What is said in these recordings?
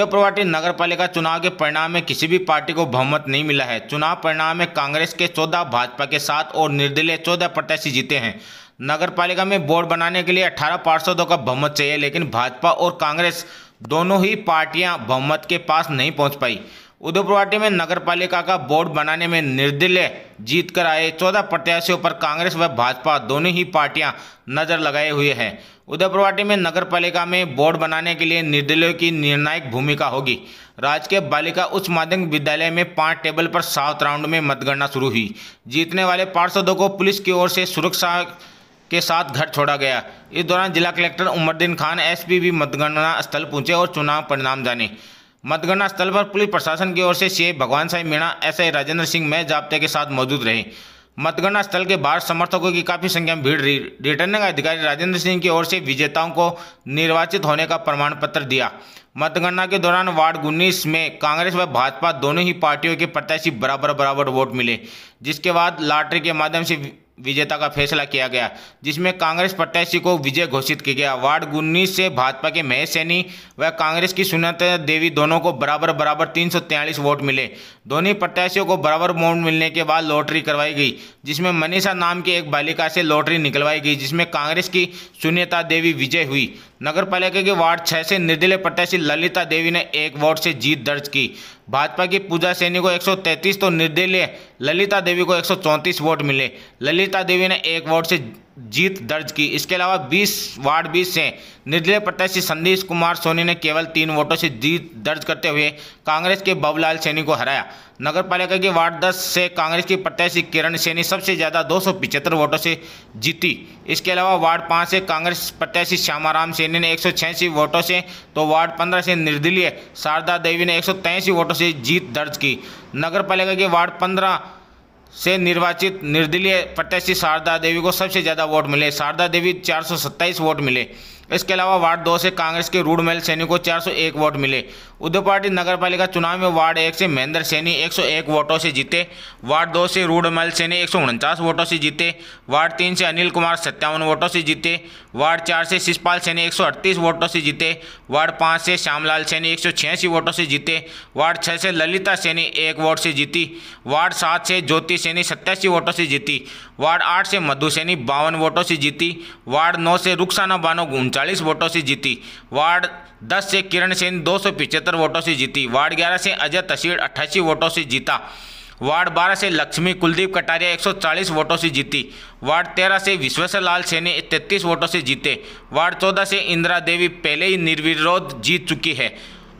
वाटी नगर पालिका चुनाव के परिणाम में किसी भी पार्टी को बहुमत नहीं मिला है चुनाव परिणाम में कांग्रेस के चौदह भाजपा के सात और निर्दलीय चौदह प्रत्याशी जीते हैं नगर पालिका में बोर्ड बनाने के लिए अठारह पार्षदों का बहुमत चाहिए लेकिन भाजपा और कांग्रेस दोनों ही पार्टियां बहुमत के पास नहीं पहुंच पाई उदयपुरवाटी में नगर पालिका का बोर्ड बनाने में निर्दलीय जीत कर आए चौदह प्रत्याशियों पर कांग्रेस व भाजपा दोनों ही पार्टियां नजर लगाए हुए हैं उदयपुरवाटी में नगर पालिका में बोर्ड बनाने के लिए निर्दलीयों की निर्णायक भूमिका होगी राजकीय बालिका उच्च माध्यमिक विद्यालय में पांच टेबल पर सात राउंड में मतगणना शुरू हुई जीतने वाले पार्षदों को पुलिस की ओर से सुरक्षा के साथ घर छोड़ा गया इस दौरान जिला कलेक्टर उमरदीन खान एस भी मतगणना स्थल पहुंचे और चुनाव परिणाम जाने मतगणना स्थल पर पुलिस प्रशासन की ओर से सी भगवान साई मीणा आई राजेंद्र सिंह मैं जाप्ते के साथ मौजूद रहे मतगणना स्थल के बाहर समर्थकों की काफ़ी संख्या में भीड़ रही रिटर्निंग अधिकारी राजेंद्र सिंह की ओर से विजेताओं को निर्वाचित होने का प्रमाण पत्र दिया मतगणना के दौरान वार्ड उन्नीस में कांग्रेस व भाजपा दोनों ही पार्टियों के प्रत्याशी बराबर बराबर वोट मिले जिसके बाद लाटरी के माध्यम से विजेता का फैसला किया गया जिसमें कांग्रेस प्रत्याशी को विजय घोषित किया गया वार्ड उन्नीस से भाजपा के महेश सैनी व कांग्रेस की सुनता देवी दोनों को बराबर बराबर तीन वोट मिले दोनों प्रत्याशियों को बराबर वोट मिलने के बाद लॉटरी करवाई गई जिसमें मनीषा नाम की एक बालिका से लॉटरी निकलवाई गई जिसमें कांग्रेस की सुनीता देवी विजय हुई नगर पालिका के वार्ड छः से निर्दलीय प्रत्याशी ललिता देवी ने एक वोट से जीत दर्ज की भाजपा की पूजा सैनी को 133 तो निर्दलीय ललिता देवी को 134 वोट मिले ललिता देवी ने एक वोट से जीत दर्ज की इसके अलावा 20 वार्ड बीस से निर्दलीय प्रत्याशी संदेश कुमार सोनी ने केवल तीन वोटों से जीत दर्ज करते हुए कांग्रेस के बाबूलाल सैनी को हराया नगर पालिका के वार्ड दस से कांग्रेस की प्रत्याशी किरण सैनी सबसे ज़्यादा दो वोटों से जीती इसके अलावा वार्ड पाँच से कांग्रेस प्रत्याशी श्यामाराम सैनी ने एक वोटों से तो वार्ड पंद्रह से निर्दलीय शारदा देवी ने एक वोटों से जीत दर्ज की नगर पालिका के वार्ड पंद्रह से निर्वाचित निर्दलीय प्रत्याशी शारदा देवी को सबसे ज़्यादा वोट मिले शारदा देवी चार वोट मिले इसके अलावा वार्ड दो से कांग्रेस के रूढ़ सैनी को 401 वोट मिले उद्धव पार्टी नगर पालिका चुनाव में वार्ड एक से महेंद्र सैनी 101 वोटों से जीते वार्ड दो से रूढ़मल सैनी एक वोटों से जीते वार्ड तीन से अनिल कुमार सत्तावन वोटों से जीते वार्ड चार से शिषपाल सैनी एक वोटों से जीते वार्ड पाँच से श्यामलाल सैनी एक वोटों से जीते वार्ड छः से ललिता सैनी एक वोट से जीती वार्ड सात से ज्योति सैनी सत्तासी वोटों से जीती वार्ड आठ से मधु सैनी बावन वोटों से जीती वार्ड नौ से रुखसाना बानो उनचास चालीस वोटों से जीती वार्ड दस से किरण सेन दो वोटों से जीती वार्ड ग्यारह से अजय तशीर अट्ठासी वोटों से जीता वार्ड 12 से लक्ष्मी कुलदीप कटारिया 140 वोटों से जीती वार्ड 13 से विश्वेश्वर लाल सैनी 33 वोटों से जीते वार्ड 14 से इंदिरा देवी पहले ही निर्विरोध जीत चुकी है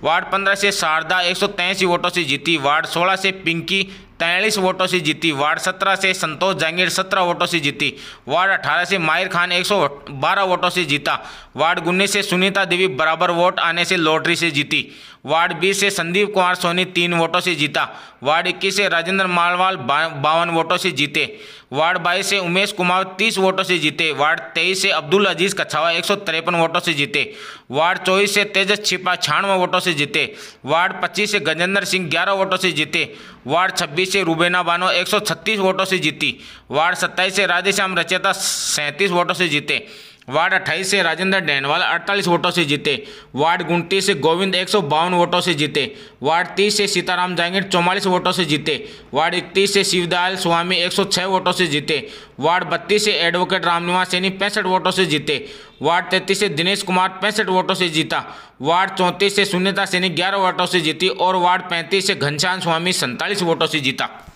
वार्ड 15 से शारदा एक वोटों से जीती वार्ड 16 से पिंकी तैंतालीस वोटों से जीती वार्ड सत्रह से संतोष जांगीर सत्रह वोटों से जीती वार्ड अठारह से माहिर खान एक सौ बारह वोटों से जीता वार्ड उन्नीस से सुनीता देवी बराबर वोट आने से लॉटरी से जीती वार्ड बी से संदीप कुमार सोनी तीन वोटों से जीता वार्ड इक्कीस से राजेंद्र मालवाल बावन वोटों से जीते वार्ड बाईस से उमेश कुमार तीस वोटों से जीते वार्ड तेईस से अब्दुल अजीज कछावा एक वोटों से जीते वार्ड चौबीस से तेजस छिपा छियानवे वोटों से जीते वार्ड पच्चीस से गजेंद्र सिंह ग्यारह वोटों से जीते वार्ड छब्बीस से रूबेना बानो एक वोटों से जीती वार्ड सत्ताईस से राधेश्याम रचेता सैंतीस वोटों से जीते वार्ड अट्ठाईस से राजेंद्र डैनवाल अड़तालीस वोटों से जीते वार्ड उनतीस से गोविंद एक वोटों से जीते वार्ड तीस से सीताराम जांगीर चौवालीस वोटों से जीते वार्ड इकतीस से शिवदयाल स्वामी 106 वोटों से जीते वार्ड बत्तीस से एडवोकेट रामनिवास सैनी पैंसठ वोटों से जीते वार्ड तैंतीस से दिनेश कुमार पैंसठ वोटों से जीता वार्ड चौंतीस से सुनीता सैनी ग्यारह वोटों से जीती और वार्ड पैंतीस से घनश्याम स्वामी सैंतालीस वोटों से जीता